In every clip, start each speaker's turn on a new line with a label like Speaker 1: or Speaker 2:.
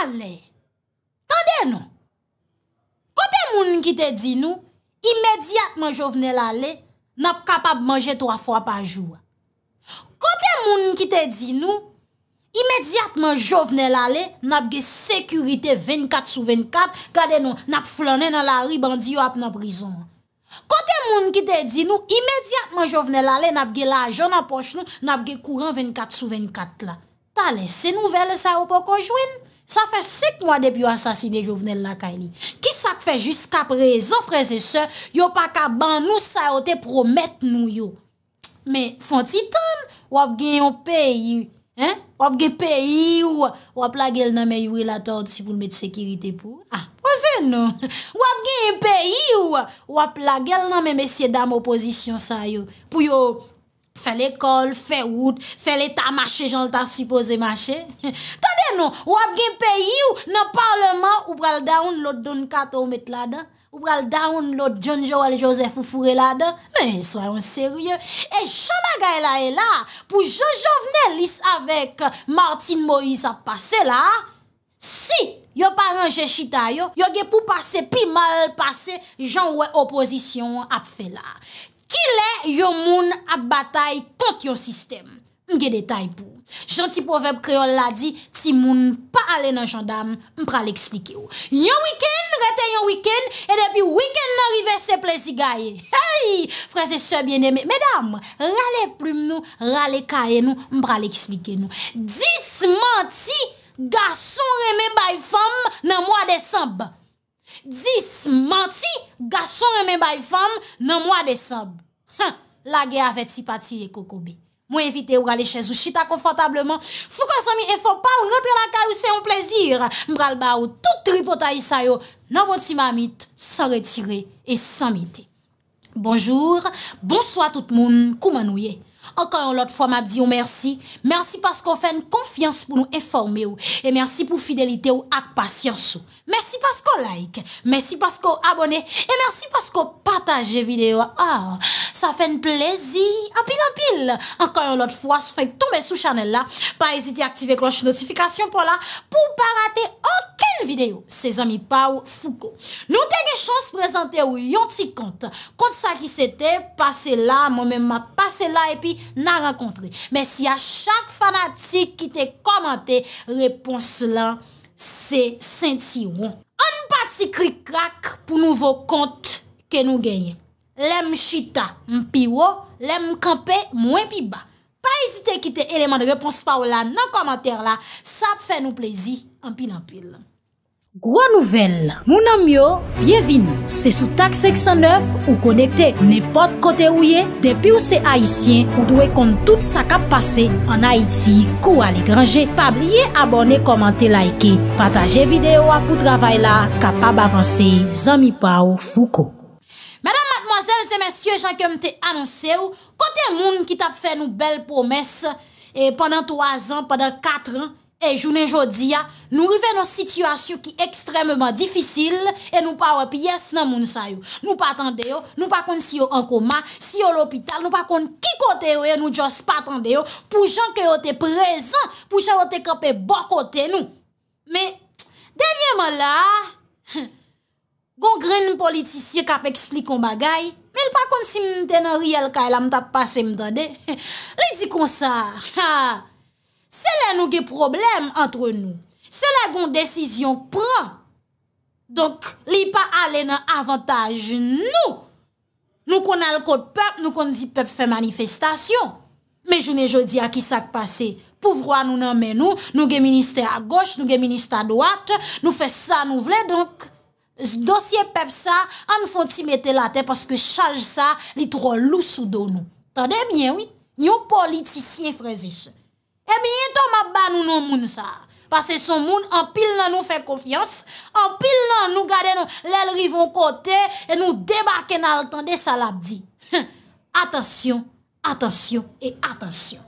Speaker 1: Tande nou, kote moun ki te di nou, imediatman jovne lale, nap kapab manje 3 fwa pa jwa. Kote moun ki te di nou, imediatman jovne lale, nap ge sekurite 24 sou 24, kade nou, nap flanen nan la riban diyo ap nan prison. Kote moun ki te di nou, imediatman jovne lale, nap ge la ajon ap poch nou, nap ge kouran 24 sou 24 la. Tande nou, se nouvel sa ou poko jwen? Sa fè sèk mwa dèp yo asasine jo vnen lakay li. Kis sa k fè jysk ap rezon, freze se, yo pa ka ban nou sa yo te promet nou yo. Me, fon titan, wap gen yon peyi, wap gen peyi ou, wap la gel nan men yon relator si pou l'met sekirite pou. Ah, pozen nou, wap gen yon peyi ou, wap la gel nan men mesye dam oposisyon sa yo, pou yo... Fè l'ekol, fè wout, fè l'Etat mâche jan l'tan suppose mâche. Tande nou, wap gen peyi ou nan parleman ou pral daoun l'ot don kato ou met la dan? Ou pral daoun l'ot John Joe al-Joseph ou fure la dan? Mè, souè yon serye. E chan bagay la e la, pou Jojo vnen lis avèk Martin Moïse ap pase la, si yo paran jè chita yo, yo gen pou pase pi mal pase jan wè oposisyon ap fe la. Si yo paran jè chita yo, yo gen pou pase pi mal pase jan wè oposisyon ap fe la. Ki le yon moun ap batay kont yon sistem? Mge detay pou. Janti poveb kreol la di, ti moun pa ale nan jandam, mpra le eksplike ou. Yon wikend, rete yon wikend, e depi wikend nan rive seple si gaye. Hey, frese se bien eme. Medam, rale ploum nou, rale kaye nou, mpra le eksplike nou. Dis menti, gason reme bay fom nan mwa desamb. Dis, manti, gason remen bay fom nan mwa desob. Ha, lage avet si pati ye koko bi. Mwen evite ou gale chèz ou chita konfantableman. Fou kon sami efo pa ou rentre la ka ou se yon plezir. Mbral ba ou tout tripotay sa yo. Nan bon ti mamit, san retire et san mite. Bonjour, bonsoit tout moun kouman ou ye. Ankan yon lot fwa mab di ou mersi. Mersi paskou fèn konfians pou nou eforme ou. E mersi pou fidelite ou ak pasyans ou. Mersi pasko like, mersi pasko abone, e mersi pasko pataje video. Ah, sa fe nplezi, apil-apil. Ankan yon lot fwa, sou fe tombe sou chanel la, pa ezite aktive kloche notifikasyon pou la, pou pa rate akil video, se zami pa ou fuko. Nou te ge chans prezante ou yon ti kont, kont sa ki sete, pase la, moun men ma pase la, epi nan rakontre. Mersi a chak fanatik ki te komante, repons la. Se senti wou. An pati krik krak pou nouvo kont ke nou genyen. Lem chita mpi wou, lem kampe mwen pi ba. Pa esite kite eleman de repons pa wou la nan komantèr la. Sa fè nou plezi an pil an pil. Gwa nouvel, moun anmyo, byevini, se sou tak 609 ou konekte nepot kote ouye, depi ou se haisyen ou dwe kont tout sa kap pase an Haiti kou al e grange, pa blye abone komante laike, pataje videyo apou travay la, kapab avanse zami pa ou fouko. Madame, mademoiselles et messieurs, jankyo mte anonse ou, kote moun ki tap fe nou bel pomese, e pandan 3 an, pandan 4 an. E jounen jodi ya, nou rive nan situasyon ki ekstrememan difisil, e nou pa wap yes nan moun sayo. Nou patande yo, nou pa kont si yo an koma, si yo l'opital, nou pa kont ki kote yo e nou jous patande yo, pou jan ke yo te prezen, pou jan yo te kapè bokote nou. Me, denye man la, gon gren m politisyon kap eksplikon bagay, me, l pa kont si m tenan riyal ka e la m tap pase m tande, li di kon sa, haa, Se la nou ge problem entre nou, se la goun desisyon pran, donk li pa ale nan avantaj nou, nou kon al kote pep, nou kon di pep fe manifestasyon. Me jounen jodi a ki sak pase, pou vwa nou nan men nou, nou ge minister a goch, nou ge minister a doat, nou fe sa nou vle, donk dosye pep sa, an fonte si mette la te, paske chalj sa, li tro lou sou do nou. Tande bien, oui, yon politisyen frezeche. E mi yon ton map ban nou nou moun sa. Pase son moun, an pil nan nou fek kofyans. An pil nan nou gade nou lèl rivon kote. E nou debake nan altan de salabdi. Atensyon, atensyon e atensyon.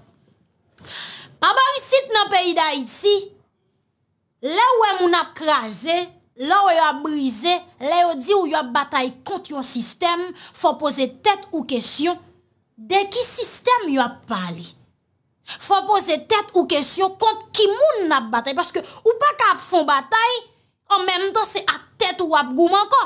Speaker 1: Pabari sit nan peyi da iti. Lè wè moun ap krasè. Lè wè yon ap brise. Lè yon di wè yon batay kont yon sistem. Fò pose tèt ou kesyon. De ki sistem yon ap pali? Fwa pose tet ou kesyon kont ki moun nap batay Paske ou pa ka ap fon batay An menm tan se ak tet ou ap gouman ko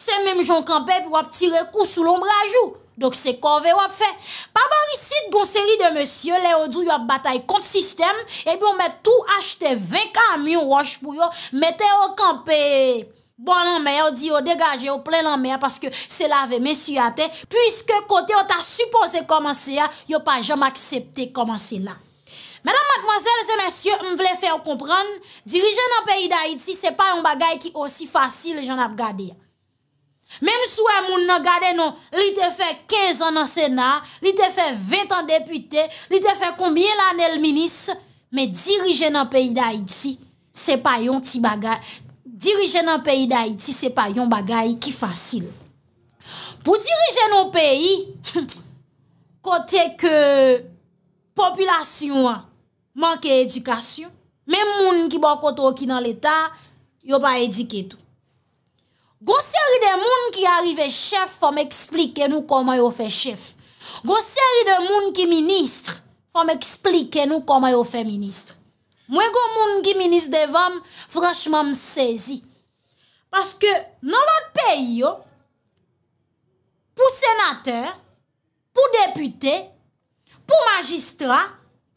Speaker 1: Se menm jon kampey pou ap tire kou sou l'ombra jou Dok se kon ve wap fe Pa ban risit gonseri de monsye Le odou yo ap batay kont sistem Epi ou met tou achete 20 kamion wash pou yo Meteo kampey Bon nan mè, ou di ou degaje ou ple nan mè, paske se lave mè syate, pwiske kote ou ta supose komanse ya, yo pa jom aksepte komanse na. Mèdame, mademoiselles et mèsyou, m vle fè ou kompran, dirije nan peyi da Haiti, se pa yon bagay ki osi fasil jon ap gade ya. Mèm sou amoun nan gade non, li te fè 15 an nan sèna, li te fè 20 an depute, li te fè koumbyen lan el minis, mè dirije nan peyi da Haiti, se pa yon ti bagay... diriger dans le pays d'Haïti, ce n'est pas un bagay qui facile. Pour diriger nos pays, côté que population manque d'éducation, même les gens qui sont dans l'État, yo pas éduqué tout. une série de gens qui arrivent chef, faut m'expliquer nous comment vous fait chef. une série de gens qui ministres faut m'expliquer nous comment yo fait ministre. Mwen goun moun ki minis devan, franchman m sezi. Paske nan lot peyo, pou senater, pou depute, pou magistra,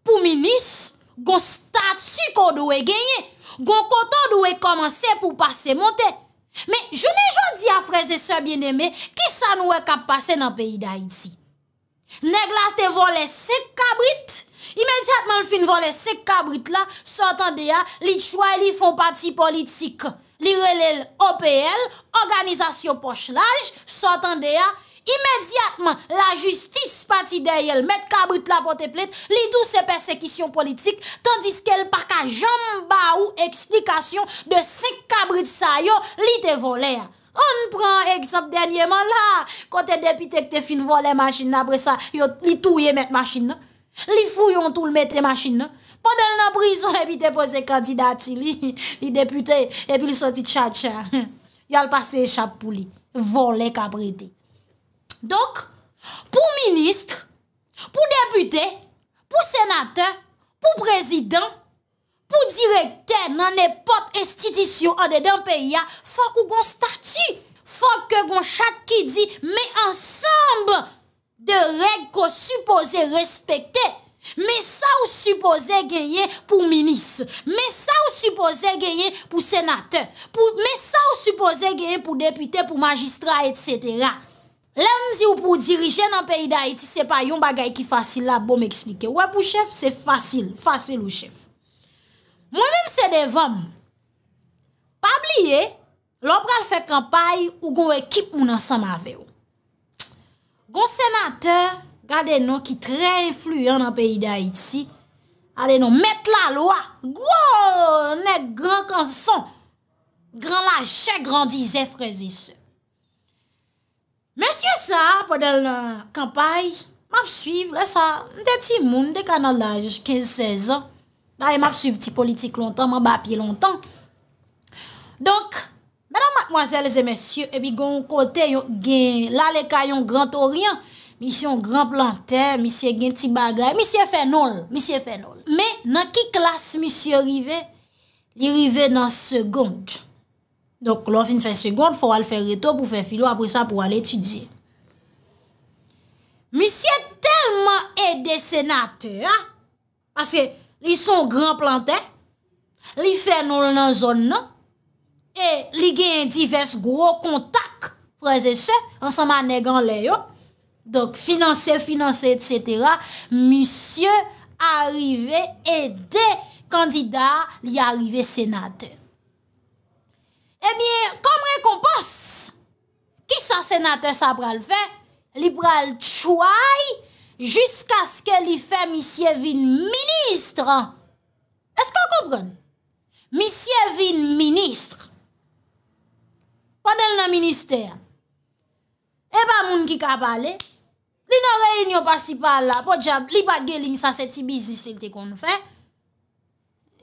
Speaker 1: pou minis, goun statu kon dwe genye, goun koton dwe komanse pou pase monte. Men, jounen joun di a freze se bieneme, ki sa nou e kap pase nan peyi da iti. Neglas te volese kabrit. Imediatman l fin vole se kabrit la, sotan de ya, li chwa li fon pati politik. Li relel OPL, Organizasyon Pochelaj, sotan de ya, imediatman la justis pati de yel. Met kabrit la pote plep, li tou se persekisyon politik, tandis ke l pak a jom ba ou eksplikasyon de se kabrit sa yo li te vole ya. On pren ekzamp denyeman la, kote depitek te fin vole machin na, apre sa yo li tou ye met machin na. Li fou yon tou l mette machin nan, pa del nan brison epi depose kandidati li, li depute epi l soti tchat tchat. Yal pase e chap pou li, vo le kabredi. Dok, pou ministre, pou depute, pou senate, pou prezident, pou direkte nan nepot estitisyon ane den peya, fok ou gon statu, fok ou gon chakidi, me ansamb pou de reg ko supose respekte, me sa ou supose genye pou minis, me sa ou supose genye pou senate, me sa ou supose genye pou depite, pou magistra, etc. Lenzi ou pou dirije nan peyi da Haiti, se pa yon bagay ki fasil la, bon m'explike. Ouè pou chef, se fasil, fasil ou chef. Mwen mwen se devan, pa bliye, lop gal fe kampay, ou gon ekip moun ansan ma veyo. Gon senate, gade nou ki tre influyen nan peyi da iti, gade nou met la lwa, gwa ne gran konson, gran la che, gran di zè frezise. Mèsyè sa, podèl nan kampay, map suiv, lè sa, mète ti moun de kanal la jish 15-16 an, gade map suiv ti politik lontan, mè bapye lontan. Donk, Mè nan matmoazèlè zè mèsyè e bi gon kote yon gen lalè ka yon Grand Orient, misye yon Grand Plantè, misye gen ti bagay, misye fè nol, misye fè nol. Mè nan ki klas misye rive, li rive nan seconde. Donk lò fin fè seconde, fò wè l fè reto pou fè filo apre sa pou wè l étudye. Misye telman e de sénate, paske li son Grand Plantè, li fè nol nan zon nou, E li gen divers gro kontak prezese, ansanman negan le yo. Donk, finanse, finanse, et setera, misye arive e de kandida li arive senate. Ebyen, eh kom rekompos, ki sa senate sa pral fe, li pral chouay jiska skè li fe misye vin ministre. Esk an kompran? Misye vin ministre, Wadèl nan minister, e ba moun ki ka pale, li nan reyn yo basi pale la, bojab, li ba gelin sa se ti bizis li te kon fè,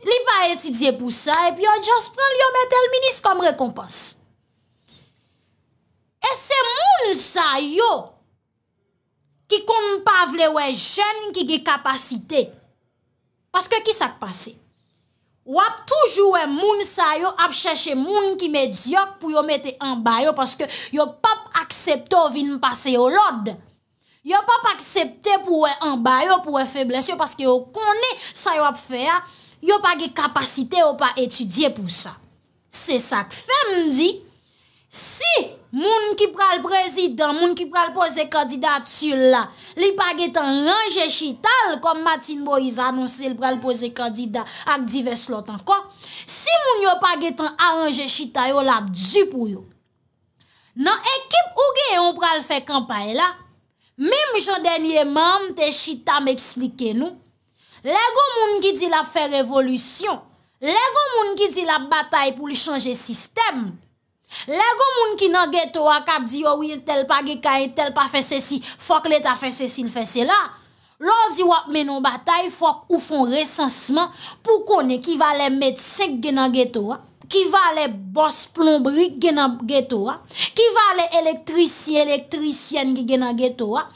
Speaker 1: li ba eti dze pou sa, e pi yo jons pran li yo metel minis kom rekompans. E se moun sa yo ki kon pa vle wè jen ki ge kapasite, paske ki sa te pase? Il y a toujours des gens qui cherchent des gens qui sont médiocres pour vous mettre en bataille parce que vous pas pas de passer au l'ordre. Vous n'acceptez pas accepté mettre en bataille pour vous faire parce que vous ce que vous fait. Vous n'avez pas de capacité, vous n'étudiez pas pour ça. C'est ça que Femme dit. Si... moun ki pral prezident, moun ki pral pose kandida atsyl la, li pa getan anje chital, kom Matin Boïse anonsil pral pose kandida ak divers lot anko, si moun yo pa getan anje chital yo la, djipou yo. Nan ekip ouge yon pral fe kampaye la, mim jandènyèman te chital m'ekslike nou, lego moun ki di la fe revolusyon, lego moun ki di la batay pou li chanje sistem, Le goun moun ki nan getoa kap di yo oh wye tel pa gekaye, tel pa fese si, fok leta fese si l fese la, lò di wap menon batay fok ou fon resansman pou kone ki vale medsek genan getoa, ki vale bos plombrik genan getoa, ki vale elektrisyen, elektrisyen genan getoa,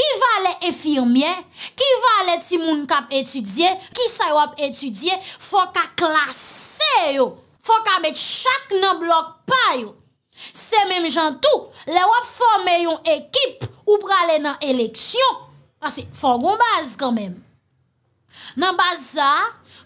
Speaker 1: ki vale efirmye, ki vale ti moun kap etudye, ki say wap etudye, fok a klas se yo. Fok a met chak nan blok pa yo. Se menm jan tou, le wap fome yon ekip ou prale nan eleksyon. Fok gounbaz kanmen. Nan baz za,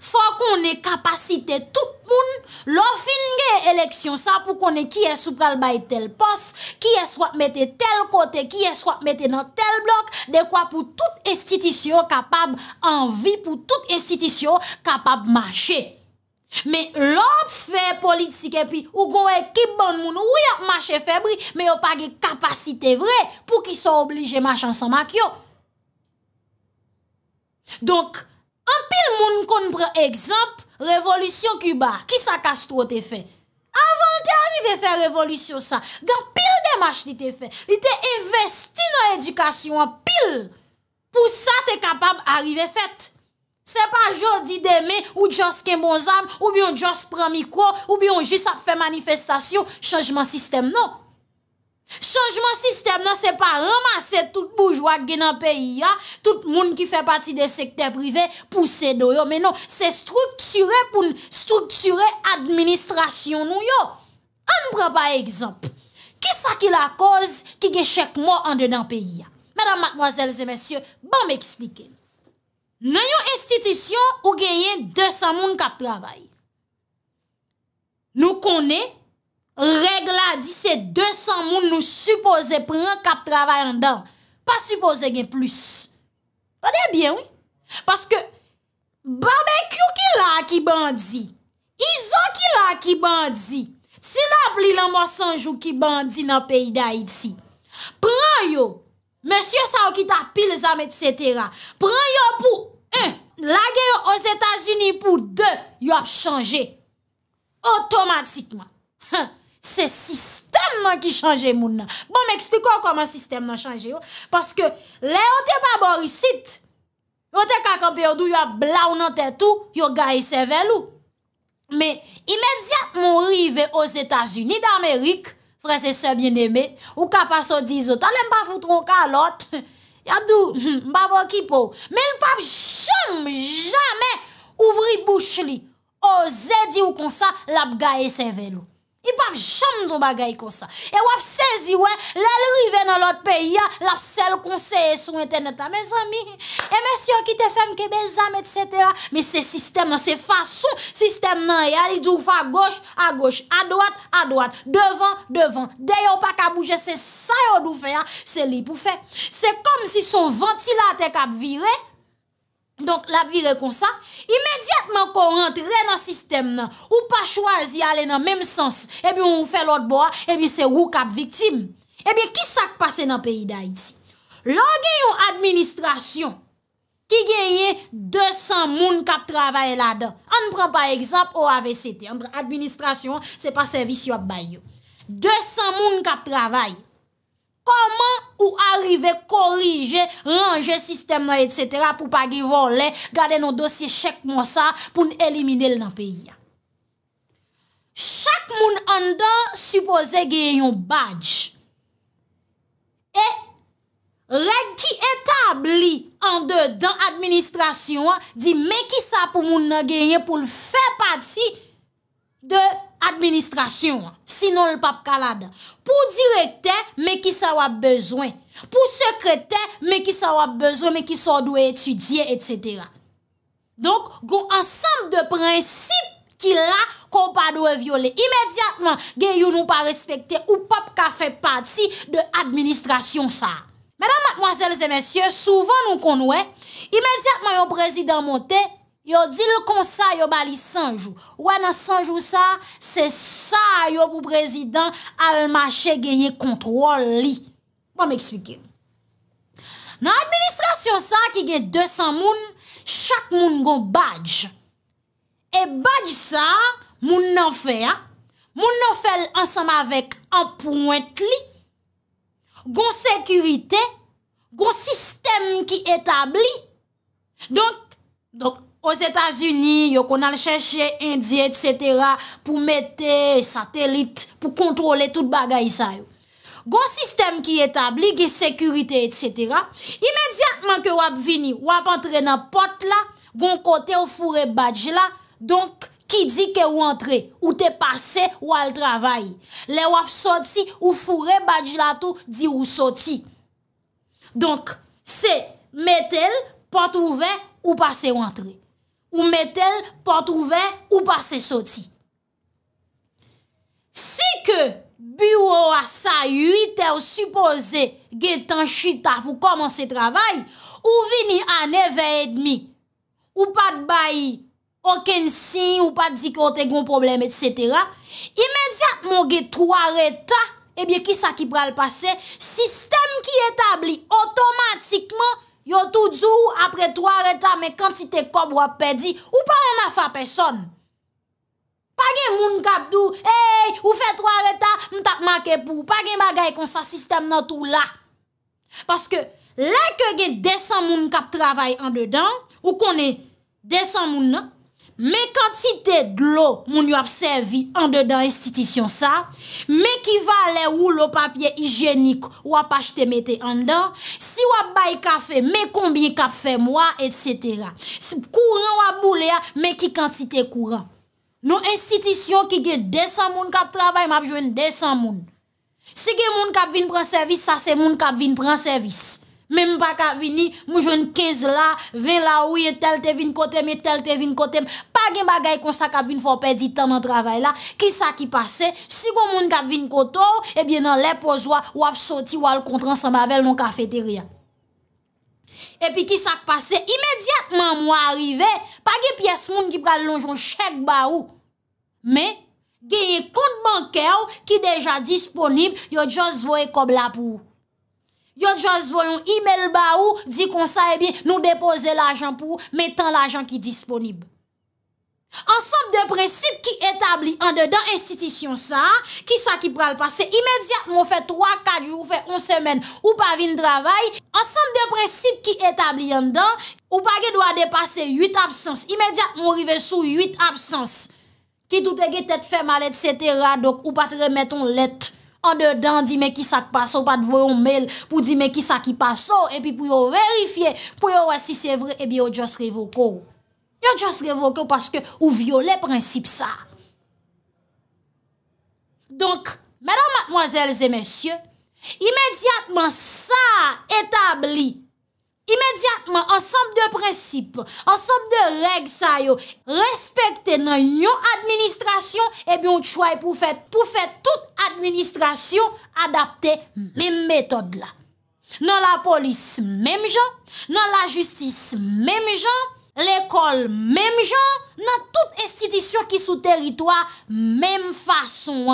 Speaker 1: fok ou ne kapasite tout moun, lon fin gen eleksyon sa pou konen ki es ou prale bay tel pos, ki es wap mette tel kote, ki es wap mette nan tel blok, dekwa pou tout estitisyon kapab anvi, pou tout estitisyon kapab mache. Me lop fè politike pi, ou go e kip bon moun ou y ap mache febri, me yo page kapasite vre pou ki so oblije mache ansan mak yo. Donk, an pil moun kon pre ekzamp, revolisyon kuba, ki sa kastro te fè? Avon te arrive fè revolisyon sa, gan pil de mache li te fè, li te investi nan edikasyon an pil, pou sa te kapab arrive fèt. Se pa jò di demè ou jòs ken bon zam, ou biyon jòs pran mikro, ou biyon jòs ap fè manifestasyon, chanjman sistem nou. Chanjman sistem nou se pa ramase tout boujouak gen an peyi ya, tout moun ki fè pati de sekte privè pou sè do yo. Men nou, se strukture pou strukture administrasyon nou yo. An pran pa ekzamp, ki sa ki la koz ki gen chèk mò an den an peyi ya? Mèdam matmoazèl zè mèsyè, ban mè eksplike nou. Nan yon institisyon ou genyen 200 moun kap travay. Nou konen, regla di se 200 moun nou suppose prenen kap travay an dan. Pa suppose gen plus. O dey bien ou. Paske, barbecue ki la ki bandi. Izo ki la ki bandi. Si la pli la mwosanjou ki bandi nan peyi da iti. Pren yo. Monsye sa ou ki ta pil zame et setera. Pran yo pou, un, lage yo os Etats-Unis pou, de, yo ap chanje. Otomatikman. Se sistem nan ki chanje moun nan. Bon, m'ekspliko koman sistem nan chanje yo. Paske, le ote pa borisit, ote kakampe yo dou yo ap bla ou nan tetou, yo gaise velou. Me, imediat moun rive os Etats-Unis d'Amerik, fre se se byen eme, ou kap aso di zo, talen pa foutron ka lot, yadou, mbaba ki pou, men pap jom, jamen, ouvri bouch li, o zedi ou konsa, lap gaye se velo. Ipap chanm zon bagay kon sa. E wap sezi wè, lèl rive nan lot peyi ya, laf sel konseye sou internet a me zami. E mè si yo ki te fem kebe zami, et cetera. Mè se sistem an, se fason sistem nan yè, li djouf a goch, a goch, a doat, a doat, devan, devan, deyo pa ka bouje, se sa yo djoufe ya, se li pou fe. Se kom si son ventilate kap vire, Donk la bi re kon sa, imediatman kon rentre nan sistem nan, ou pa chwazi ale nan menm sens, ebi ou fe lout bo a, ebi se wou kap viktim. Ebi, ki sak pase nan peyi da iti? Lo gen yon administrasyon, ki gen ye 200 moun kap travay la dan. An pran pa ekzamp ou AVCT, administrasyon se pa servis yo ap bay yo. 200 moun kap travay. Koman ou arrive korije, ranger sistem et setera pou pa givole, gade nou dosye chek monsa pou nou elimine l nan peyi ya. Chak moun an dan suppose genyon badj, e reg ki etabli an dan dan administrasyon, di me ki sa pou moun nan genyon pou l fè pati de genyon. Administrasyon, sinon l pap kalade. Pou direkte, mè ki sa wap bezwen. Pou sekrete, mè ki sa wap bezwen, mè ki sa dwe etudye, etc. Donk, goun ansanp de prinsip ki la, kon pa dwe viole. Imediatman, gen yon nou pa respekte ou pap ka fe pati de administrasyon sa. Mèdam, matmoazèles et mèsyè, souvan nou kon wè, imediatman yon prezident monte, Yo di l kon sa yo bali sanjou. Wè nan sanjou sa, se sa yo mou prezident al mache genye kontrol li. Mwen mè ekspike. Nan administrasyon sa ki genye 200 moun, chak moun gon badj. E badj sa, moun nan fe a. Moun nan fe ansam avèk anpouwènt li. Gon sekurite, gon sistem ki etabli. Donk, donk, Os Etats-Uni, yo kon al chèche indi et setera pou mette satelit pou kontrole tout bagay sa yo. Gon sistem ki etabli, ki sekurite et setera, imediatman ke wap vini, wap antre nan pot la, gon kote ou fure badj la, donk ki di ke ou antre, ou te pase ou al travay. Le wap soti ou fure badj la tou di ou soti. Donk se metel pot ouve ou pase ou antre. ou metel pa trouve ou pa se soti. Si ke bureau a sa yu ite ou suppose ge tan chita pou komanse travay, ou vini an eva edmi, ou pa dbayi okensin, ou pa di kote goun probleme, etc., imedya mou ge trwa reta, ebyen eh ki sa ki pral pase, sistem ki etabli otomansi, yo tou djou apre 3 reta me kantite kob wap pedi, ou pa an a fa peson. Page moun kap dou, hey, ou fe 3 reta, mtak ma ke pou, page bagay kon sa sistem nan tou la. Paske la ke gen desan moun kap travay an dedan, ou konen desan moun nan, Mè kantite d'lo moun yo ap servi an de dan institisyon sa, mè ki va ale ou lo papye hijenik wap achete mette an dan, si wap bay kafe mè kombye kafe mwa, etc. Si kouran wap boule ya, mè ki kantite kouran. Nou institisyon ki ge 200 moun kap travay m ap jwen 200 moun. Si ge moun kap vin pran servis, sa se moun kap vin pran servis. Mem pa ka vini, mou joun kez la, ven la ouye, tel te vin kote me, tel te vin kote me. Pa gen bagay kon sa ka vin fò pe di tan nan travay la. Ki sa ki pase, si kon moun ka vin koto, ebyen nan le pozwa, wap soti wal kontran san bavel non ka fete riyan. Epy ki sa ki pase, imediatman mou arive, pa gen piyes moun ki pral lonjon chek ba ou. Me, genye kont bankè ou ki deja disponib, yo jòs vo e kob la pou ou. Yon jaz voyon, imel ba ou, di kon sa, eh nou depose l'ajan pou, metan l'ajan ki disponib. En somme de prinsip ki etabli an de dan, institisyon sa, ki sa ki pral pase, imediat mou fe 3-4 jou, fe 11 semen, ou pa vin dravay, en somme de prinsip ki etabli an dan, ou pa ge dwa depase 8 absens, imediat mou rive sou 8 absens, ki tout e ge tet fe malet, et cetera, ou pa te remet ton lette. an de dan, di men ki sa ki paso, pa d'voyon mel, pou di men ki sa ki paso, epi pou yo verifiye, pou yo wè si se vre, epi yo just revoke ou. Yo just revoke ou, paske ou viole prinsip sa. Donk, mèdan matmoazèl zè mèsyè, imèdiatman sa etabli Imediatman, ansap de prinsip, ansap de reg sa yo, respekte nan yon administrasyon, ebyon eh chway pou fè tout administrasyon adapte mem metod la. Nan la polis, mem jan, nan la justis, mem jan, l'ekol, mem jan, nan tout institisyon ki sou teritoa, mem fason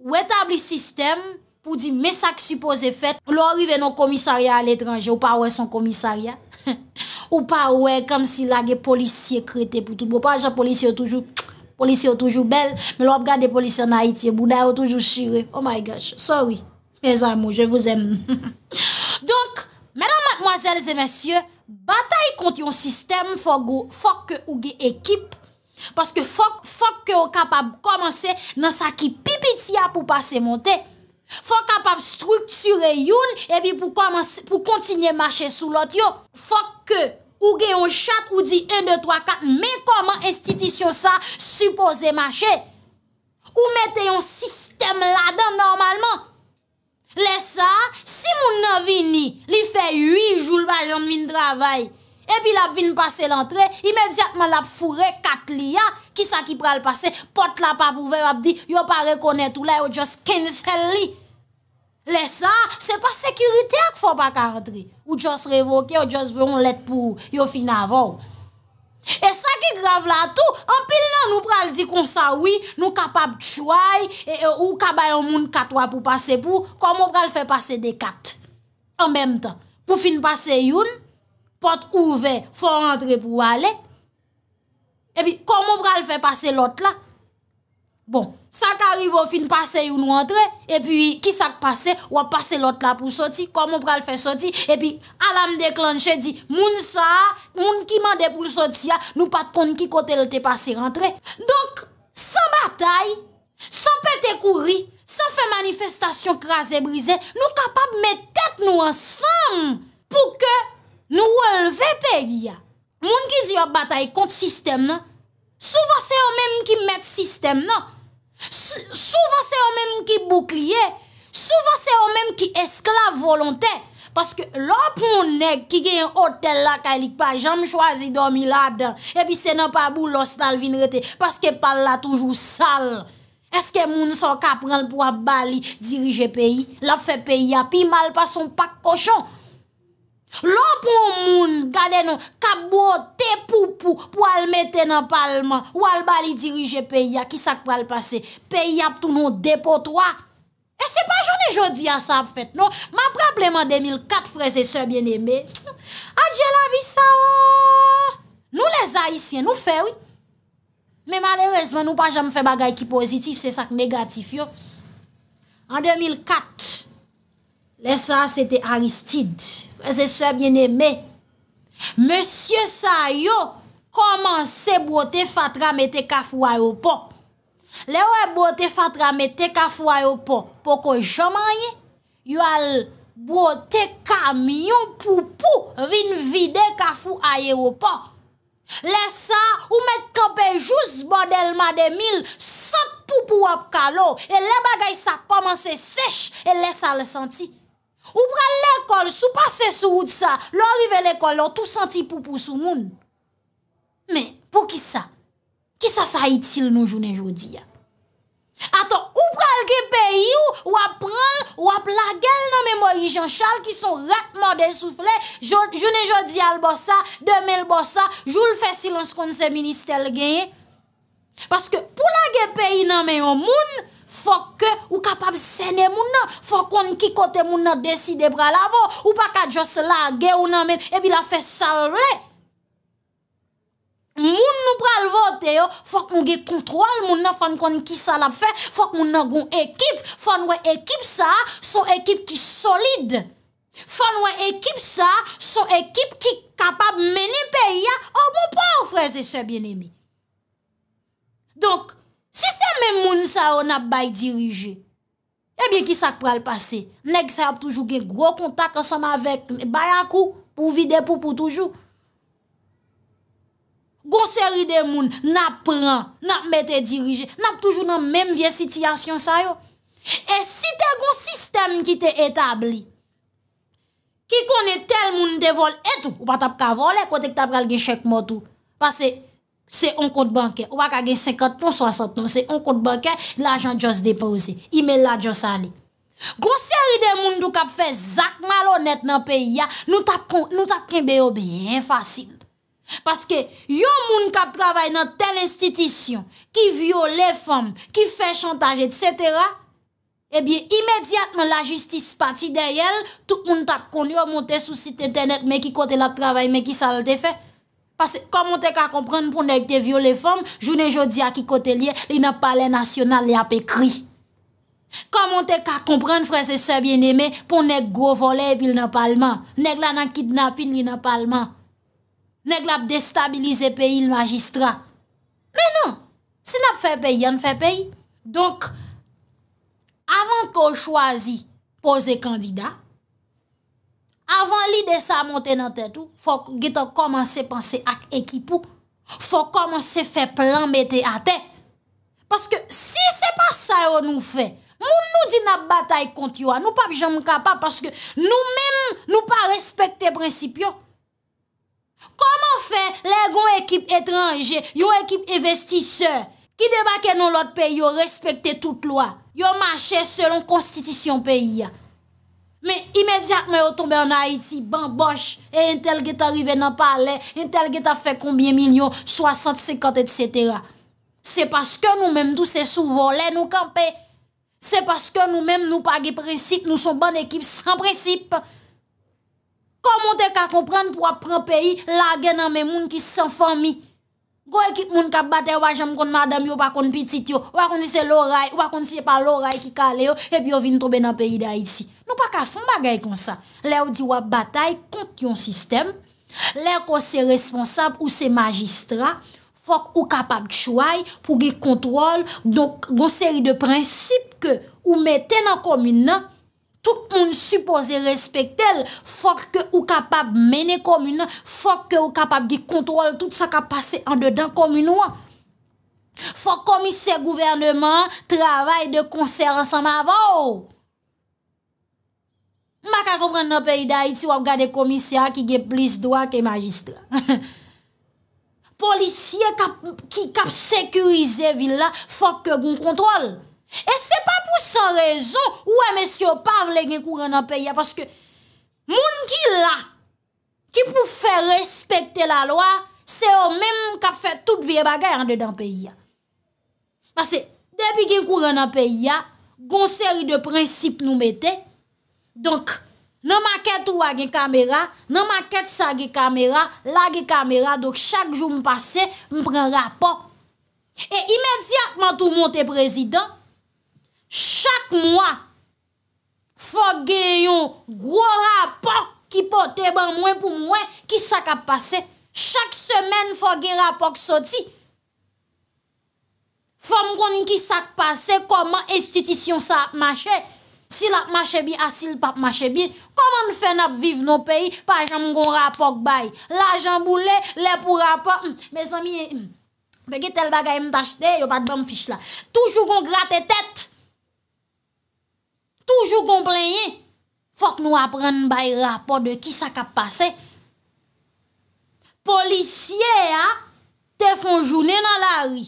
Speaker 1: w etabli sistem, pou di mesak suppose fèt, ou lò orive nou komisarya al etranje, ou pa wè son komisarya, ou pa wè kam si lage polisye krete pou tout, bo pa wè jan polisye ou toujou, polisye ou toujou bel, me lò ap gade polisye na itye, boudaye ou toujou shire, oh my gosh, sorry, mes amou, je vous aime. Donk, mèdan matmoazèles et mèsyè, batay kont yon sistem, fòk ou ge ekip, paske fòk, fòk ke ou kapab komanse, nan sa ki pipitia pou pase monte, Fok kap ap strukture youn Ebi pou kontinye mache sou lot yo Fok ke ou gen yon chat Ou di 1, 2, 3, 4 Men koman estitisyon sa Supose mache Ou mette yon sistem la dan normalman Le sa Si moun nan vini Li fe 8 joul ba yon vin travay Ebi la vin pase lantre Imediatman la fure kat li ya Kisa ki pral pase Pot la pa pou ver ap di Yo pa rekone tout la yo just cancel li Le sa, se pa sekirite ak fo pa ka rentre. Ou dios revoke, ou dios ve yon let pou yo fin avon. E sa ki grav la tou, an pil nan ou pral di kon sa oui, nou kapap tchouay, e, e, ou kabay an moun katwa pou pase pou, kon mou pral fe pase de kat. An menm tan, pou fin pase yon, pot ouve, fo rentre pou ale. E pi, kon mou pral fe pase lot la. Bon, sa ka rivo fin pase yon nou entre, e pi ki sa k pase, wap pase lot la pou soti, komon pral fe soti, e pi alam deklanche di, moun sa, moun ki mande pou soti ya, nou pat kon ki kote lte pase rentre. Donk, sa batay, sa pete kouri, sa fe manifestasyon kras e brize, nou kapab metet nou ansam pou ke nou welve peyi ya. Moun ki zi yo batay kont sistem nan, souva se yo menm ki met sistem nan, Souvan se o menm ki boukliye, Souvan se o menm ki esklav volontè, Paske lop moun neg ki gen yon hotel la kalik pa, Janm chwazi domi la den, Epi se nan pa bou lostal vin rete, Paske pal la toujou sal, Eske moun son ka pran pou a bali dirije peyi, La fe peyi api mal pa son pak koshon, Lò pou moun gade nou Kabbo te poupou Pou al mette nan palman Ou al bali dirije peyi a Ki sak pa al pase Peyi ap tou nou depo to a E se pa joun e jodi a sa ap fet nou Ma prapleman 2004 freze se bien eme Adjela visan Nou les haisyen nou fewi Me malerezman nou pa jam fe bagay ki pozitif Se sak negatif yo An 2004 2004 Lesa, sete Aristide, prese sebyen eme. Monsie sa yo, komanse bwote fatra mette kafu ayopo. Lewe bwote fatra mette kafu ayopo, poko joman ye, yo al bwote kamyon poupou vin vide kafu ayopo. Lesa, ou mette kapen jous bodelma de mil, sat poupou ap kalou, e le bagay sa komanse sech, e lesa le senti. Ou pral l'ekol, sou pase sou ou tsa, lorive l'ekol, lor tout senti poupou sou moun. Men, pou ki sa? Ki sa sa itil nou jounen joudi ya? Ato, ou pral ge peyi ou, wap pral, wap lage l nanme Moji Jean Charles, ki son ratman desoufle, jounen joudi albosa, demen lbosa, joul fesil ans kon se ministel genye. Paske pou lage peyi nanme yo moun, Fok ke ou kapab sene moun nan. Fok kon ki kote moun nan deside bra la vo. Ou pa ka jose la ge ou nan men. Ebi la fe sal vle. Moun nou pral vote yo. Fok moun ge kontrol moun nan. Fok kon ki sal ap fe. Fok moun nan goun ekip. Fon wè ekip sa. So ekip ki solide. Fon wè ekip sa. So ekip ki kapab meni pe ya. Ou oh, moun pa ou freze se bienemi. Donk. Si se men moun sa yo nap bay dirije, ebyen eh ki sak pral pase, nek sa ap toujou gen gro kontak asama vek, bayan kou pou vide pou pou toujou. Gon seri de moun nap pran, nap mette dirije, nap toujou nan menm vie sitiyasyon sa yo. E si te gon sistem ki te etabli, ki kone tel moun devol etou, ou pat ap kavole kote ki tap pral gen chek motou. Pase, Se on kote banke, wakage 50 ton, 60 ton, se on kote banke, l'ajan dios depose. Ime la dios ali. Gon seri de moun do kap fe zak malonet nan peyi ya, nou tap kenbe yo bien fasil. Paske, yo moun kap travay nan tel institisyon ki viole fom, ki fe chantaje, etc. Ebyen, eh imediatman la jistis pati deyel, tout moun tap kon yo monte sou site internet me ki kote la travay me ki salte fe. Pase komon te ka komprende pou nek te viole fom, jounen jodi a ki kote liye, li na pale nasyonal li ap ekri. Komon te ka komprende frese sebyen eme pou nek govole epi li na pale man. Neg la nan kidnapin li na pale man. Neg la ap destabilize peyi l magistra. Menon, non, se la ap fe peyi, an fe peyi. Donk, avan ko chwazi pose kandida, avan li de sa monten nan ten tou, fòk geto komanse panse ak ekipou, fòk komanse fè plan bete atè. Paske si se pa sa yo nou fè, moun nou di na batay konti yo an, nou papi jan mkapa, paske nou men nou pa respekte prinsip yo. Koman fè le gon ekip etranje, yo ekip investisseur, ki debake nou lot pe yo respekte tout lo a, yo manche selon konstitisyon pe yi a. Me imediat me yo tombe an Haiti, banbosh, e intel ge ta rive nan pale, intel ge ta fe konbien milyon, 60, 50, etc. Se paske nou menm dou se sou volen nou kampe, se paske nou menm nou page presip, nou son ban ekip san presip. Komon te ka kompran pou ap pran peyi, la gen nan menmoun ki san fami. Go ekit moun kap batay wajam kon madam yo pa kon pitit yo, wakon di se loray, wakon di se pa loray ki kale yo, e pi yo vin trobe nan peyi da isi. Nou pa kafon bagay kon sa, lè ou di wap batay kont yon sistem, lè ou se responsab ou se magistra, fok ou kapab chouay pou gi kontrol donk gon seri de prinsip ke ou meten nan komine nan, Tout moun suppose respekte el, fok ke ou kapab mene komina, fok ke ou kapab gi kontrol tout sa ka pase an dedan komina. Fok komise gouvernement, travay de konser ansan ma vò. Ma ka komprende nan peyida iti wap gade komise a ki ge plis dwa ke magistra. Polisye ki kap sekurize villa, fok ke goun kontrol. Et c'est pas pour sans raison ou monsieur parle gen courant dans pays parce que moun ki là qui pour faire respecter la loi, c'est eux même qui fait toute vie bagarre en dedans pays. Parce que depuis gen courant dans pays, gon série de principes nous mettait. Donc dans maquette ou a gen caméra, dans maquette ça gen caméra, là gen caméra, donc chaque jour me passer, me prend rapport. Et immédiatement tout monte président Chak mwa fò gen yon gwo rapò ki pote ban mwen pou mwen ki sak ap pase. Chak semen fò gen rapò ki soti. Fò mwen kon ki sak pase koman institisyon sa ap mache. Si la ap mache bi, asil pa ap mache bi. Koman fè nap vive nou peyi pa jan mwen kon rapò ki bayi. La jan bou le, le pou rapò. Me zan mi, vege tel bagay mtajte, yo pat ban fich la. Toujou kon gratte tette. Toujou kompleye, bon fok nou aprenn bay rapor de ki sak ap pase. Polisye a, te fon jounen nan la ri.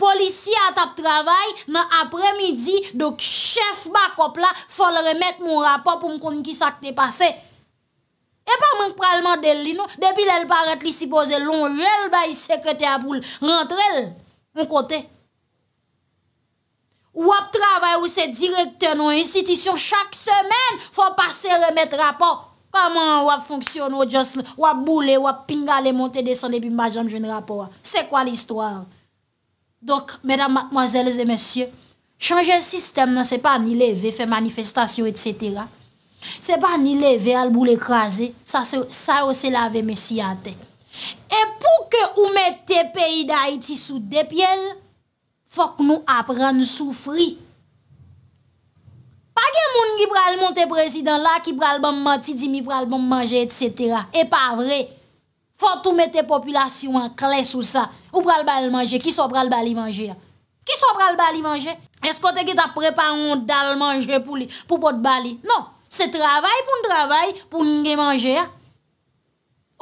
Speaker 1: Polisye a tap travay nan apre midi, dok chef bakop la, fok l remet moun rapor pou m kon ki sak te pase. E pa mwen pralman del li nou, debil el paret li si boze loun, lèl bay sekrete apoul, rentrel, mwen kotey. Wap travay ou se direkten ou institisyon chak semen fwa pase remet rapor. Kaman wap fonksyon wap boule, wap pingale, monte, desan, epi mbajan jen rapor. Se kwa l'histoire? Donk, mèdam, matmozèles et mèsyè, chanje l'sistèm nan se pa ni leve, fe manifestasyon, etc. Se pa ni leve al boule krasè, sa ou se lave mèsyè ate. E pou ke ou mette peyi da iti sou depyèl, Fok nou apren nou soufri. Pa gen moun nge pral moun te prezidant la, ki pral bom manti, di mi pral bom manje, etc. E pa vre. Fok tou mette popilasyon kles ou sa. Ou pral bali manje, ki sou pral bali manje? Ki sou pral bali manje? Esko te ge ta prepa yon dal manje pou pot bali? Non. Se travay pou n' travay, pou n' gen manje.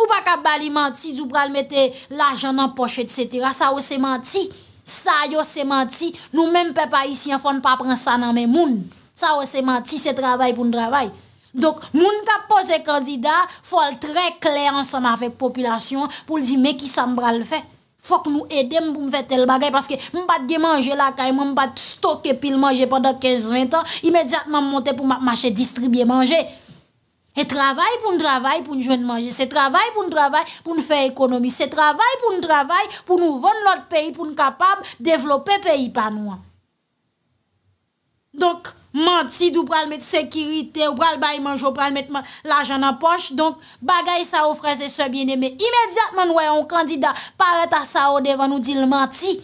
Speaker 1: Ou pa ka bali manti, di ou pral mette lajan nan poche, etc. Sa ou se manti. Sa yo se manti, nou menm pe pa isi an fon pa pransan nan men moun. Sa yo se manti, se travay pou n travay. Donk, moun kap pose kandida, fol tre kle ansan an fek populasyon pou li zi me ki san bral fe. Fok nou edem pou m fe tel bagay, paske m pat ge manje la kay, m pat stoke pil manje padan 15-20 an, imediatman monte pou m ap mache distribye manje. E travay pou nou travay pou nou jwen manje, se travay pou nou travay pou nou fè ekonomi, se travay pou nou travay pou nou von lòt peyi pou nou kapab devlopè peyi pa nou an. Donk, manti d'ou pral met sekirite, ou pral bay manjo, ou pral met l'ajan an poch, donk bagay sa ou freze se biene, me imediatman wè yon kandida pareta sa ou devan ou dil manti.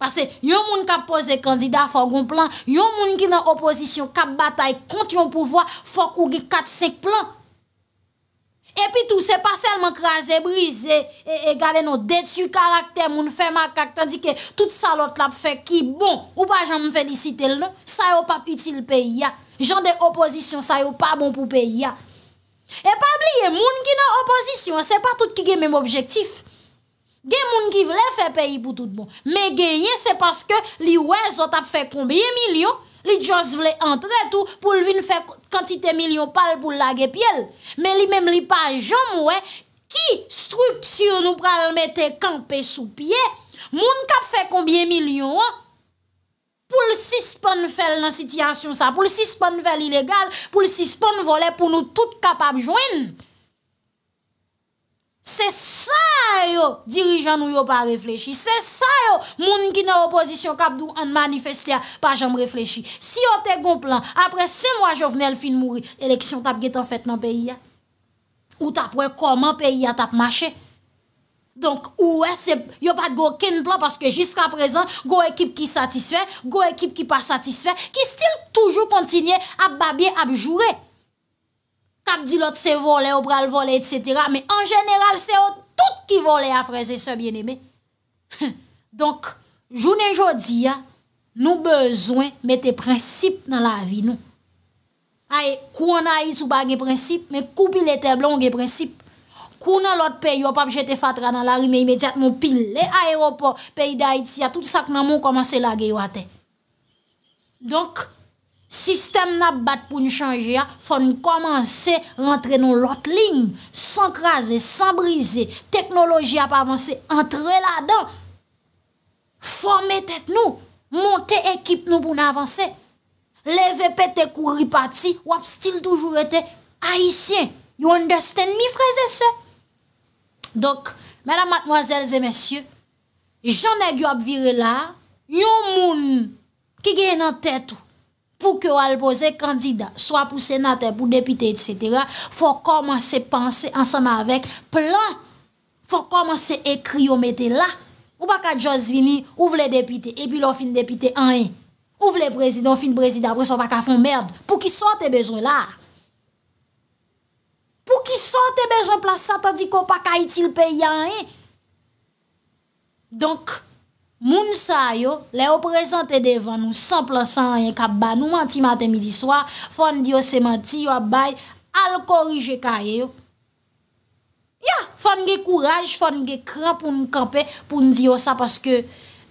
Speaker 1: Pase yon moun kap pose kandida fok yon plan, yon moun ki nan opozisyon kap batay kont yon pouvoi fok ouge kat sek plan. E pi tou se pa selman kranze, brize, e, e gale nou detu karakter moun fe makak tandike tout salot lap fe ki bon. Ou pa jan moun felicite lè, non? sa yo pap itil pe ya, jan de opozisyon sa yo pa bon pou pe ya. E pa bliye moun ki nan opozisyon se pa tout ki gen menm objektif. Gen moun ki vle fe peyi pou tout bon. Me genye se paske li wè zot ap fe kombye milyon. Li jos vle antre tou pou lvin fe kantite milyon pal pou lage pye l. Me li mem li pa jom wè ki struksyon nou pral mette kampe sou pye. Moun kap fe kombye milyon an. Poul sis pon fel nan sityasyon sa. Poul sis pon fel ilegal. Poul sis pon vole pou nou tout kapab jwen. Se sa yo dirijan nou yo pa reflechi. Se sa yo moun ki nou opozisyon kapdou an manifestia pa jan reflechi. Si yo te gon plan, apre se mwa jo vene el fin mouri, eleksyon tap getan fet nan peyi ya. Ou tap wè koman peyi ya tap mache. Donk ou wè se yo pat go ken plan paske jiska prezan go ekip ki satisfe, go ekip ki pa satisfe, ki stil toujou kontinye ap babye ap jure. ap di lot se vole, ou pral vole, etc. Me en general, se ou tout ki vole a freze se biene me. Donk, jounen jodi ya, nou bezwen mette prinsip nan la vi nou. Ae, kou anayi sou bagi prinsip, men kou bilete blon ge prinsip. Kou nan lot pe yo pap jete fatra nan la ri, me imediat moun pil le aero po, pe yi da iti ya tout sak nan moun komanse la ge yo ate. Donk, Sistem na bat pou nou chanje a, fò nou komanse rentre nou lot lin, san kraze, san brize, teknoloji a pa avanse, entre la dan, fò metet nou, monte ekip nou pou nou avanse, leve petek ou ripati, wap stil toujou ete, aisyen, yon desten mi freze se. Dok, mèdam matmoazèl zè mèsyè, jenè gyo ap vire la, yon moun, ki gen nan tèt ou, pou ke ou albose kandida, swa pou senater, pou depite, etc., fwa komanse panse ansama avek plan. Fwa komanse ekri ou mette la. Ou baka Djosvini, ou vle depite, epi lou fin depite ane. Ou vle prezidon, fin prezidabre, sou baka fon merd. Pou ki son te bejoun la. Pou ki son te bejoun pla satan di ko baka itil peye ane. Donk, Moun sa yo, le yo prezante devan nou, san plan san an yen kap ban, nou manti maten midi swa, fon diyo se manti yo ap bay, al korije ka yo. Ya, fon ge kouraj, fon ge kran pou nou kampe, pou nou diyo sa, paske,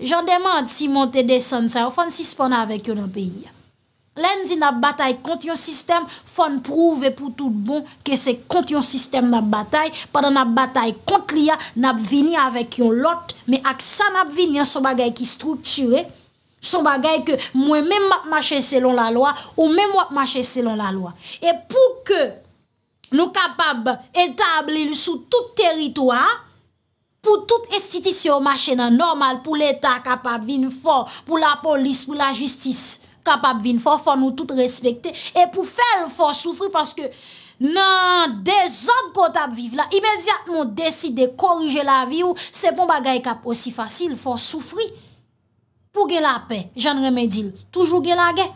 Speaker 1: jan de manti manti de san sa yo, fon si spon avèk yo nan peyi ya. Len di nap batay kont yon sistem, fon prouve pou tout bon ke se kont yon sistem nap batay. Padan nap batay kont liya, nap vini avèk yon lot, me ak sa nap vini an so bagay ki strukture, so bagay ke mwen mèm ap mache selon la lwa, ou mèm ap mache selon la lwa. E pou ke nou kapab etabli sou tout teritwa, pou tout estitisyon mache nan normal pou l'Etat kapab vini for, pou la polis, pou la justis, capable vin fort faut nous tout respecter et pour faire fort souffrir parce que non, des autres comptables vivent là. Immédiatement, décider corriger la vie ou, c'est bon bagage cap aussi facile, faut souffrir. Pour gagner la paix, j'en remédie toujours gagner la guerre.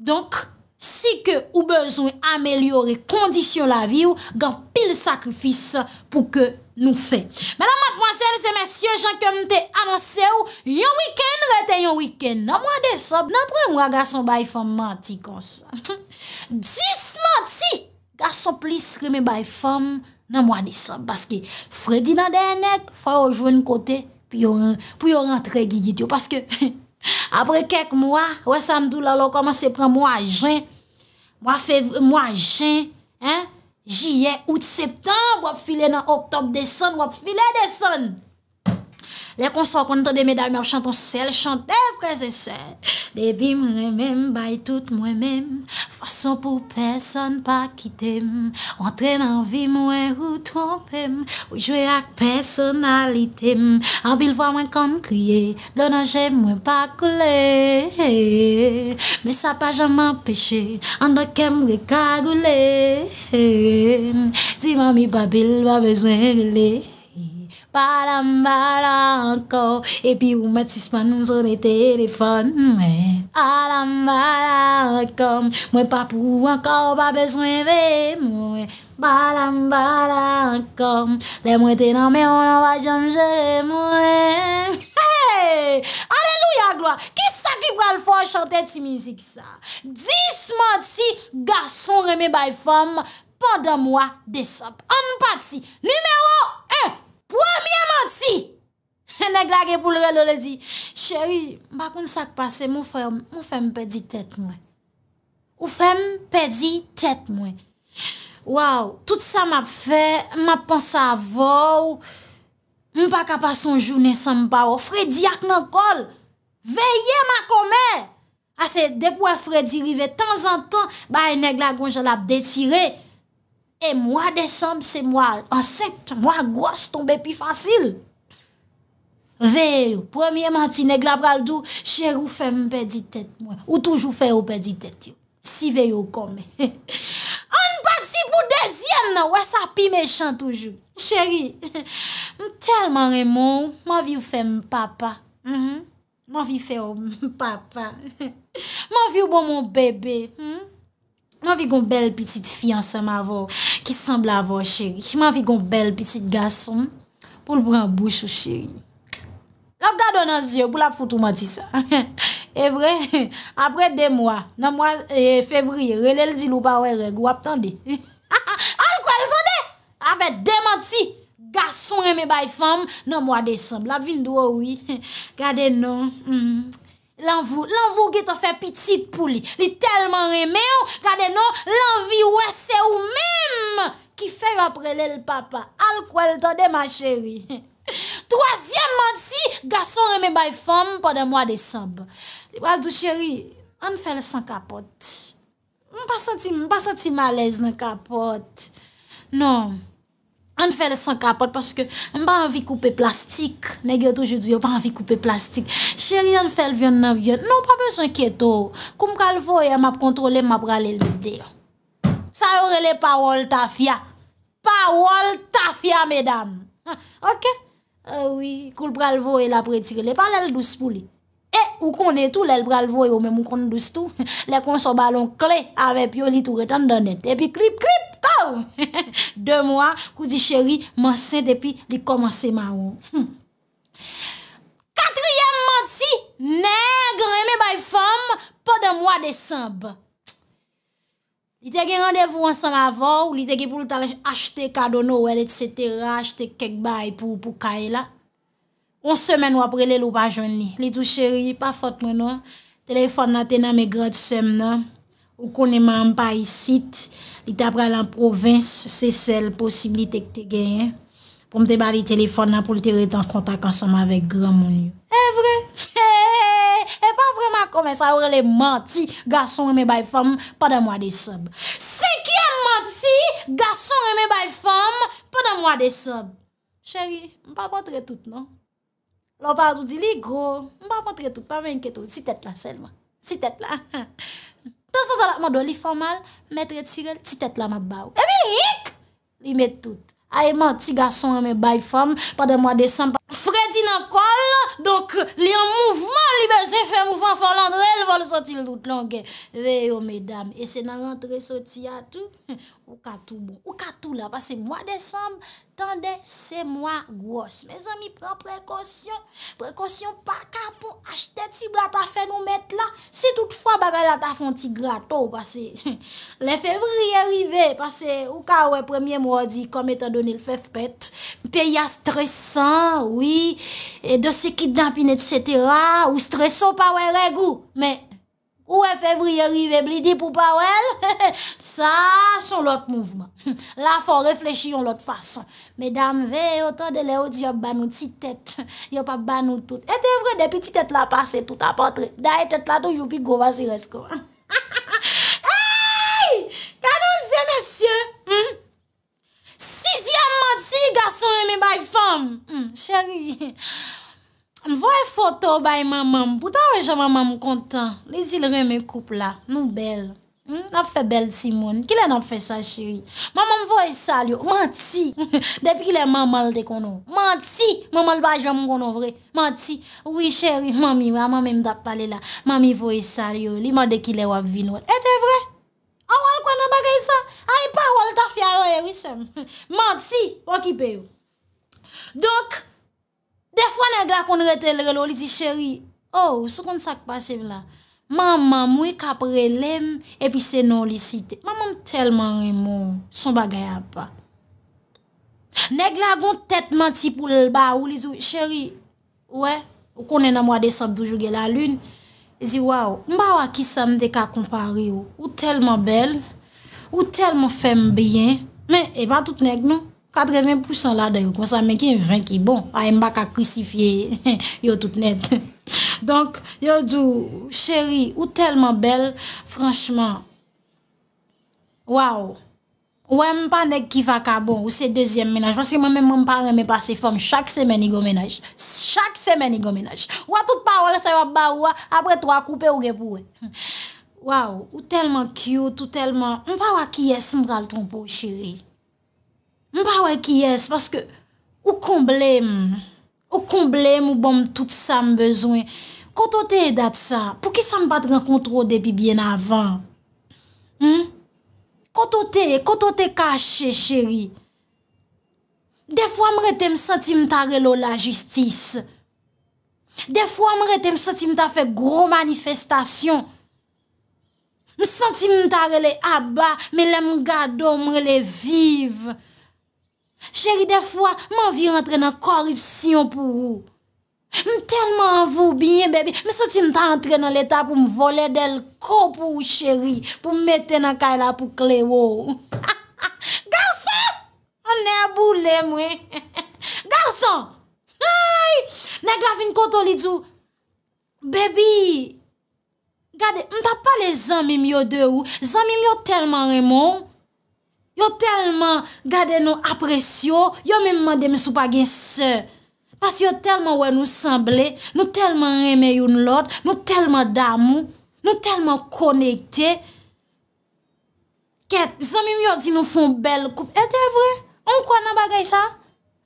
Speaker 1: Donc, si que ou besoin améliorer condition la vie ou, dans pile sacrifice pour que Nou fe. Menan matmwansel se mensyen jan ke mte anonse ou, yon wiken rete yon wiken, nan mwa desob, nan pre mwa gason bay fom manti konsa. Diz manti, gason plis reme bay fom, nan mwa desob, paske fredi nan denek, fwa yo jwen kote, pi yo rentre gigit yo, paske apre kek mwa, we samdou lalo koman se pre mwa jen, mwa fe mwa jen, an, Jiyen, oud, septan, wap file nan oktob deson, wap file deson. Lè konso konnen ton de meday mèm, chan ton sel, chan te vreze sel. De bi mwen mèm, bay tout mwen mèm, fason pou person pa kite mèm. Ou antre nan vi mwen ou trompe mèm, ou jwe ak personalite mèm. An bil vwa mwen kon kriye, lè nan jè mwen pa koule. Mè sa pa jan mwen peche, an de ke mwen kagoule. Zim an mi babil, wap bezwen gile. Balam bala anko, epi ou met tispan son e telefon mwen. Balam bala anko, mwen pa pou anko, ou pa beswen mwen mwen. Balam bala anko, le mwen tenan mwen wajan jen mwen mwen. Aleluya gloa, kisa ki pral fwa chante ti mizik sa? Disman ti gason reme bay fwam, pandan mwen de sop. An pati, lumeo e! Ouè, miè mand si! E neg lage pou l relo le di, chéri, bakoun sak pase, mou fèm pedi tèt mwen. Mou fèm pedi tèt mwen. Ouè, tout sa m ap fè, m ap pansa avò, m pa kapas son jounen san m pa wò. Fredi ak nan kol! Veye ma komè! Ase, depwè Fredi rive tan zan ton, ba e neg lage konjol ap detire. E mwa desem se mwal, anset, mwa gwas tombe pi fasil. Ve yo, premye mantine glabral do, chèrou fe mpe di tèt mwen, ou toujou fe yo pe di tèt yo. Si ve yo kome. An patsi pou dezyen non? nan, wè sa pi mechan toujou. Chèri, mtelman remon, mwa vi yo fe mpapa. Mwa mhm. vi fe yo mpapa. Mwa vi yo bon mwen bebe, mwen. Mhm. Man vi gon bel pitit fi ansan ma vor ki sembl avor cheri. Man vi gon bel pitit gason pou l bran bouch ou cheri. Lap gado nan zye pou lap foutou mati sa. E vre, apre de mwa, nan mwa e, fevri, rel el zilou pa we re, gwa ap tande. Al kwa el tande? Afet de mati, gason reme bay fam nan mwa desem. Lap vin do oui, wi. gade nan... Mm. Lanvou, lanvou ge te fe pitit pou li. Li telman reme ou, gade nou, lanvi wese ou mèm ki fe apre lè l'papa. Al kou el to de ma chéri. Troasyem manti, gason reme bay fèm pou de mwa desob. Li wadou chéri, an fè le san kapot. M pa senti, m pa senti malez nan kapot. Non, nan. An fele san kapot, paske mba anvi koupe plastik. Negye toujou diyo, mba anvi koupe plastik. Che riyan fele vyon nan vyon. Non, pape son kieto. Koum pral voye, mab kontrole, mab pral elmideyo. Sa yorele pa wol ta fya. Pa wol ta fya, medam. Ah, ok? Eh oui, koum pral voye la pretire. Lepal el dous pou li. Eh, ou konde tou lel pral voye, ou men mou konde dous tou. Lekon so balon kle, ave pioli tou retan dan net. Epi krip krip. Hmm. De mwa kou di chèri manse depi li komanse mwawon. Katriyan mansi, nè, greme bay fòm, po de mwa de sèmb. Li teke randevou an sèm avò, li teke pou louta achete kado nou, et cetera, achete kek bay pou pou kaye la. On sèmen wapre li loupa joun li. Li tou chèri, pa fòt mwenon, tèle fòt nan tè nan me gròt sèm nan, ou konèman bay sit. I te apre lan provins, se sel posibilite ke te genyen. Pou mte bari telefon nan pou lte reten kontak ansanman vek gran moun yo. E vre? E pa vreman kome sa ourele manti, gason reme bay fom, padan mwa desob. Se kye an manti, gason reme bay fom, padan mwa desob. Chéri, mpa pwantre tout non? Lopaz ou di li gro, mpa pwantre tout, pa mwen ketou. Si tèt la selman, si tèt la. Ta sa sa la ma do li formal Mètre Tirel, ti tèt la ma bav Emi lik, li mè tout Aè man, ti gason an mè bay fòm Padè mwa desan pa Fredi nan kòl Donk li an mouvman li be Se fè mouvman fò lan dre Ve yo medam E se nan rentre soti a tou Ou ka tou bon Ou ka tou la Pase moua desamb Tande se moua gwoz Me zan mi pran prekosyon Prekosyon pa ka pou achete Ti brata fè nou met la Se tout fwa bagay la ta fon ti grato Pase le fevri e rive Pase ou ka ou e premye mwadi Kom etan doni le fevpet Pe ya stresan De se ki Dampine etc Ou streso pawe regou Ou e fevriye rive blidi pou pawe Sa son lot mouvman La fon reflechi yon lot fason Medam ve Otan de le ot yo banou ti tete Yo pa banou tout E te vre depi ti tete la pase tout apotre Da e tete la toujou pi gowa si resko Hei Kano zene syon Sisyam manti Gason eme bay fom hmm, Chéri M voy foto bay mamam. Poutan wè chè mamam kontan. Lè zil rèmè koup la. Mou bel. Hmm? N ap fè bel si moun. Kile n ap fè sa chiri. Mamam voy sal yo. Manti. Depi kile mamal de kono. Manti. Mamal bajan m kono vre. Manti. Ou wè chè wè mami. Maman m dap pale la. Mami voy sal yo. Li made kile wap vin wè. E te vre? A wè l kwa nan bagay sa? A yi pa wè l ta fya wè wè wè se m. Manti. Wè kipe yo. Donk. Defwa oh, neg non la kon rete l relo li zi cheri Ou, sou kon sak pasem la Mamam we kapre lem Epi se non li site Mamam telman remou Son bagay apwa Neg la kon tetman tipou l ba ou Li zi cheri Ou konen amwa de sabdoujouge la lun Li zi waw Mba wakisam de ka kompari ou Ou telman bel Ou telman fem byen Men, e ba tout neg nou 80% la de yon konsame ki yon vin ki bon. Ay mbak a krisifiye yon tout net. Donk, yon djou, chéri, ou telman bel, franschman, waw, wè mpanek ki vaka bon, ou se deuxième menaj. Fansi mwen mwen mpan reme pa se fom, chak semen yon menaj. Chak semen yon menaj. Wè tout pa wè lè se wè ba wè, apre 3 koupe ou gèp wè. Waw, ou telman kiot, ou telman, mpan wè ki yè simbral ton pou chéri. M pa wè ki yes, paske ou konblem, ou konblem ou bom tout sa m bezwen. Koto te edat sa, pou ki sa m bat renkontro depi bien avan? Hmm? Koto te, koto te kache, chéri. De fwa m rete m senti m tare lo la justis. De fwa m rete m senti m ta fe gro manifestasyon. M senti m tare le aba, me lem gado m rele vive. Chéri, defwa, man vi rentre nan koripsyon pou ou. M tenman avou binye, bebi. M soti m ta rentre nan leta pou m vole del ko pou ou, chéri. Pou m mette nan kaila pou kle ou. Garson! Anè, boule mwe. Garson! Hai! Nèk la fin koto li djou. Bebi! Gade, m ta pa le zanmim yo de ou. Zanmim yo telman remon. Yo telman gade nou apresyo, yo mè mè mè mè sou pa gen sè. Pas yo telman wè nou semblé, nou telman remè yon lòd, nou telman damou, nou telman konekte. Kèt, zan mè mè yon ti nou fon bel koup. E te vre? On kwa nan bagay sa?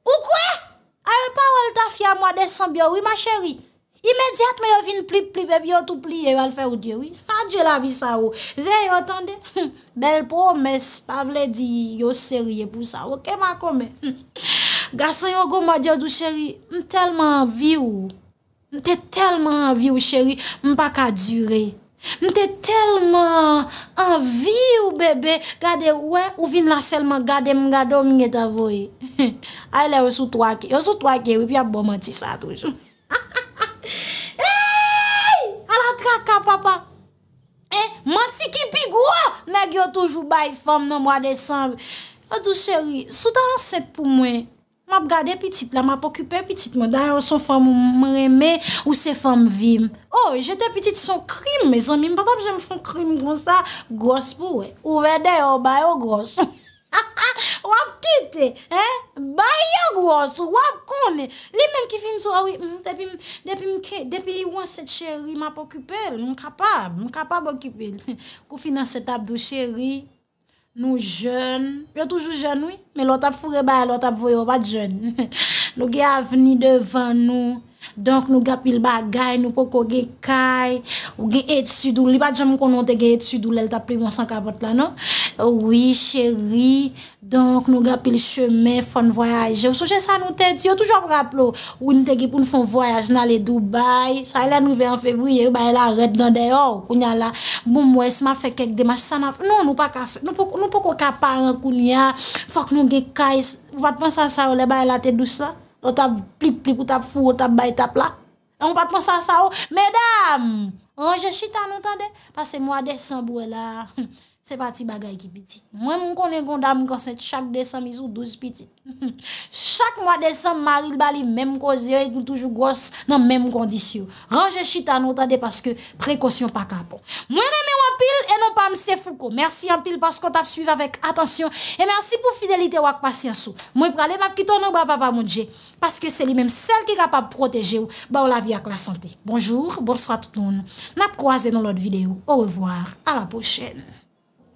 Speaker 1: Ou kwa? Awe pa wè lta fya mwa de sanbyo wè ma chèri? Imediat mè yo vin pli pli bebe, yo tout pli ye, yo al fè ou diwe. Nan diwe la vi sa ou. Ve yo tande, bel pou ou mes, pa vle di yo seri ye pou sa ou. Ke man kome? Gasa yo goma diwe ou chèri, mè telman anvi ou. Mè te telman anvi ou chèri, mè pa ka dure. Mè te telman anvi ou bebe, gade we ou vin la selman gade mè gado mè nye tavoye. Aile yo sou twa kè, yo sou twa kè ou, pi ap bo mè ti sa toujou. E, mwansi ki pigwa, negyo toujou bayi fom nan mwa desan E tou cheri, sou ta anset pou mwen Mwap gade pitit la, mwap okupè pitit Mwen dayan son fom mreme ou se fom vim O, oh, jete pitit son krim me, son mim Patap jem fon krim gwan sa, gos pou we Ou vede, ou bay, ou gos Wap kite, eh? bayan wos, wap kone, li men kifin sou awi, ah mm, depi yon set cheri map okupel, nou kapab, nou kapab okupel. Kou finan set ap do cheri, nou jen, yo toujou jen woy, men lot ap fure bayan, lot ap voyo, bat jen, nou gen a veni devan nou. Donk nou gapil bagay, nou poko gekay Ou ge etsidou, li bat jamou konon te ge etsidou Lèl ta pli monsan kapot la, non? Ouwi chéri, donk nou gapil chemè fon voyaje Souje sa nou te diyo, toujou ap raplo Ou ni te gi pou nou fon voyaje na le Dubai Sa e la nouve an februye, ou ba e la red nan deyo Ou kounya la, bon mwes ma fekek demas Non, nou pa kafe, nou poko kapa an kounya Fok nou gekay, vatman sa sa ou le ba e la te dousa Ot ap plip plip, ot ap fwo, ot ap bay, ot ap la. On pa ponsa sa ou, Medam, anje chita, n'entende? Pase mwa de sanbou e la. Se pati bagay ki piti. Mwen mwen konen kon dam ganset chak desan mizou douz piti. Chak mwen desan maril bali menm kozeye doul toujou gos nan menm kondisyon. Ranje chita nou tade paske prekosyon pa kapon. Mwen reme wapil enon pa mse fuko. Mersi yon pil paskot ap suive avèk. Atansyon. E mersi pou fidelite wak pasyansou. Mwen prale map kiton nou ba baba mounje. Paske se li menm sel ki kapab proteje ou ba ou la vi ak la sante. Bonjour, bonsoit toutoun. Map kwa zè nan lot videyo. Ou revoar. A la pochen.